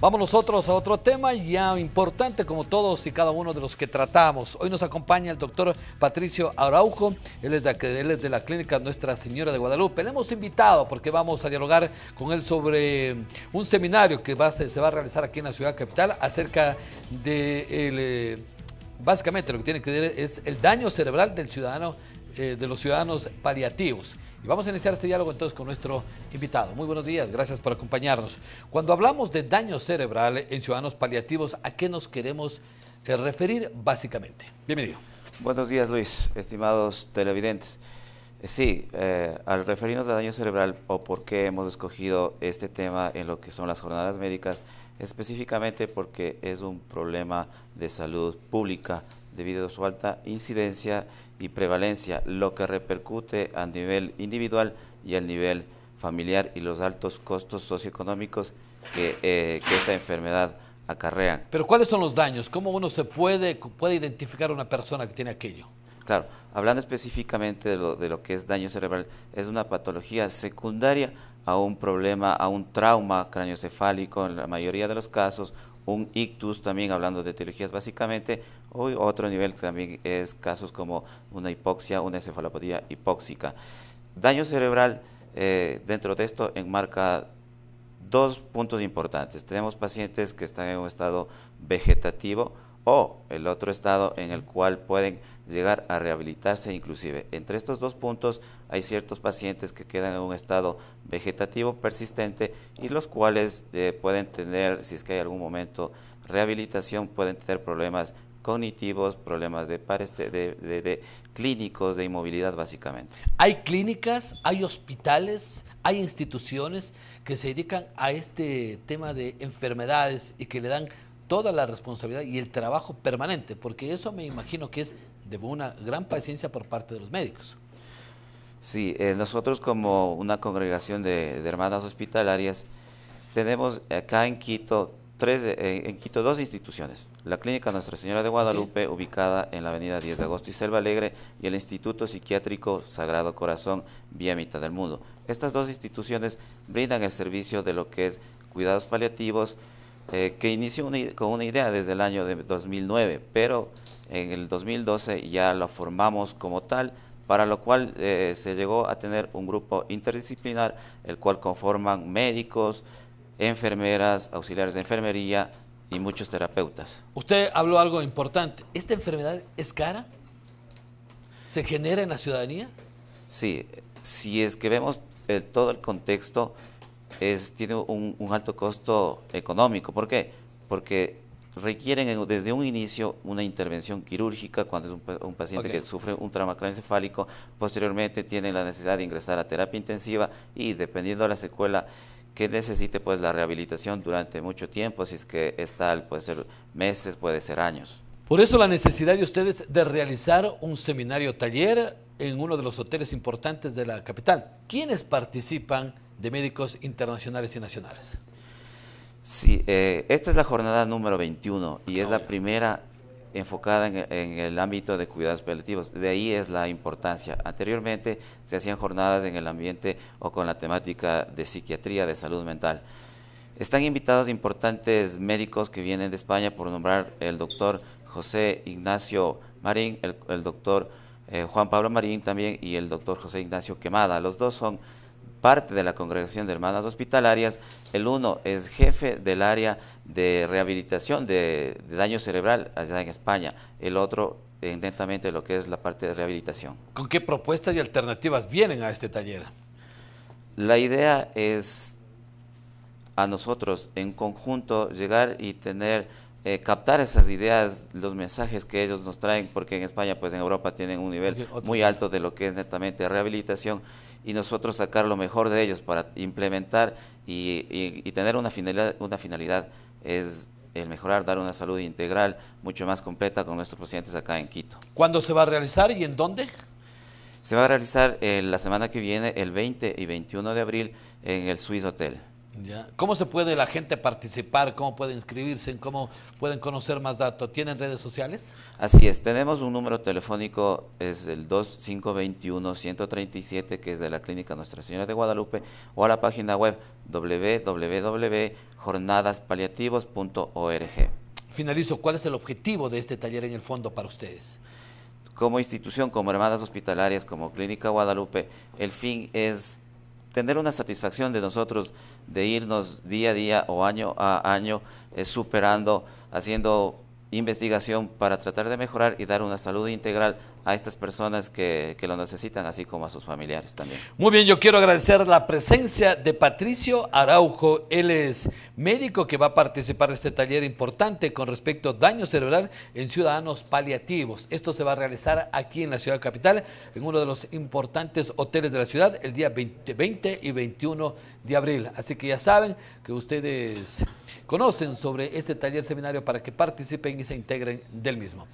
Vamos nosotros a otro tema ya importante como todos y cada uno de los que tratamos. Hoy nos acompaña el doctor Patricio Araujo, él es, de, la clínica Nuestra Señora de Guadalupe. Le hemos invitado porque vamos a dialogar con él sobre un seminario que se, va a realizar aquí en la ciudad capital acerca de, eh, básicamente lo que tiene que ver es el daño cerebral del ciudadano, eh, de los ciudadanos paliativos. Y vamos a iniciar este diálogo entonces con nuestro invitado. Muy buenos días, gracias por acompañarnos. Cuando hablamos de daño cerebral en ciudadanos paliativos, ¿a qué nos queremos eh, referir básicamente? Bienvenido. Buenos días, Luis, estimados televidentes. Eh, sí, eh, al referirnos a daño cerebral o por qué hemos escogido este tema en lo que son las jornadas médicas, específicamente porque es un problema de salud pública debido a su alta incidencia y prevalencia, lo que repercute a nivel individual y al nivel familiar y los altos costos socioeconómicos que, eh, esta enfermedad acarrea. Pero ¿cuáles son los daños? ¿Cómo uno se puede, puede identificar a una persona que tiene aquello? Claro, hablando específicamente de lo, de lo que es daño cerebral, es una patología secundaria a un problema, a un trauma craneocefálico en la mayoría de los casos, un ictus también hablando de etiologías básicamente, hoy otro nivel también es casos como una hipoxia, una encefalopatía hipóxica. Daño cerebral eh, dentro de esto enmarca dos puntos importantes. Tenemos pacientes que están en un estado vegetativo, o el otro estado en el cual pueden llegar a rehabilitarse inclusive. Entre estos dos puntos hay ciertos pacientes que quedan en un estado vegetativo persistente y los cuales eh, pueden tener, si es que hay algún momento rehabilitación, pueden tener problemas cognitivos, problemas de, pares de, de clínicos, de inmovilidad básicamente. Hay clínicas, hay hospitales, hay instituciones que se dedican a este tema de enfermedades y que le dan toda la responsabilidad y el trabajo permanente, porque eso me imagino que es de una gran paciencia por parte de los médicos. Sí, eh, nosotros como una congregación de, hermanas hospitalarias tenemos acá en Quito tres, eh, en Quito dos instituciones, la Clínica Nuestra Señora de Guadalupe ubicada en la Avenida 10 de Agosto y Selva Alegre y el Instituto Psiquiátrico Sagrado Corazón vía mitad del mundo. Estas dos instituciones brindan el servicio de lo que es cuidados paliativos, eh, que inició con una idea desde el año de 2009, pero en el 2012 ya lo formamos como tal, para lo cual eh, se llegó a tener un grupo interdisciplinar, el cual conforman médicos, enfermeras, auxiliares de enfermería y muchos terapeutas. Usted habló algo importante. ¿Esta enfermedad es cara? ¿Se genera en la ciudadanía? Sí, si es que vemos eh, todo el contexto, tiene un, alto costo económico. ¿Por qué? Porque requieren desde un inicio una intervención quirúrgica cuando es un, paciente que sufre un trauma craneoencefálico, posteriormente tiene la necesidad de ingresar a terapia intensiva y dependiendo de la secuela que necesite pues la rehabilitación durante mucho tiempo, si es que es tal, puede ser meses, puede ser años. Por eso la necesidad de ustedes de realizar un seminario taller en uno de los hoteles importantes de la capital. ¿Quiénes participan? de médicos internacionales y nacionales. Sí, eh, esta es la jornada número 21 y es ah, la primera enfocada en, el ámbito de cuidados paliativos. De ahí es la importancia. Anteriormente se hacían jornadas en el ambiente o con la temática de psiquiatría, de salud mental. Están invitados importantes médicos que vienen de España, por nombrar el doctor José Ignacio Marín, el, doctor eh, Juan Pablo Marín también y el doctor José Ignacio Quemada. Los dos son parte de la Congregación de Hermanas Hospitalarias. El uno es jefe del área de rehabilitación de, daño cerebral allá en España. El otro, eh, netamente, lo que es la parte de rehabilitación. ¿Con qué propuestas y alternativas vienen a este taller? La idea es a nosotros en conjunto llegar y tener eh, captar esas ideas, los mensajes que ellos nos traen, porque en España, pues en Europa tienen un nivel muy alto de lo que es netamente rehabilitación y nosotros sacar lo mejor de ellos para implementar y, tener una finalidad, una finalidad es el mejorar, dar una salud integral mucho más completa con nuestros pacientes acá en Quito. ¿Cuándo se va a realizar y en dónde? Se va a realizar eh, la semana que viene, el 20 y 21 de abril, en el Swiss Hotel. ¿Cómo se puede la gente participar? ¿Cómo pueden inscribirse? ¿Cómo pueden conocer más datos? ¿Tienen redes sociales? Así es, tenemos un número telefónico, es el 2521-137, que es de la Clínica Nuestra Señora de Guadalupe, o a la página web www.jornadaspaliativos.org. Finalizo, ¿cuál es el objetivo de este taller en el fondo para ustedes? Como institución, como Hermanas Hospitalarias, como Clínica Guadalupe, el fin es tener una satisfacción de nosotros de irnos día a día o año a año superando, haciendo investigación para tratar de mejorar y dar una salud integral a estas personas que, lo necesitan, así como a sus familiares también. Muy bien, yo quiero agradecer la presencia de Patricio Araujo. Él es médico que va a participar de este taller importante con respecto a daño cerebral en ciudadanos paliativos. Esto se va a realizar aquí en la ciudad capital, en uno de los importantes hoteles de la ciudad, el día 20 y 21 de abril. Así que ya saben que ustedes conocen sobre este taller seminario para que participen y se integren del mismo.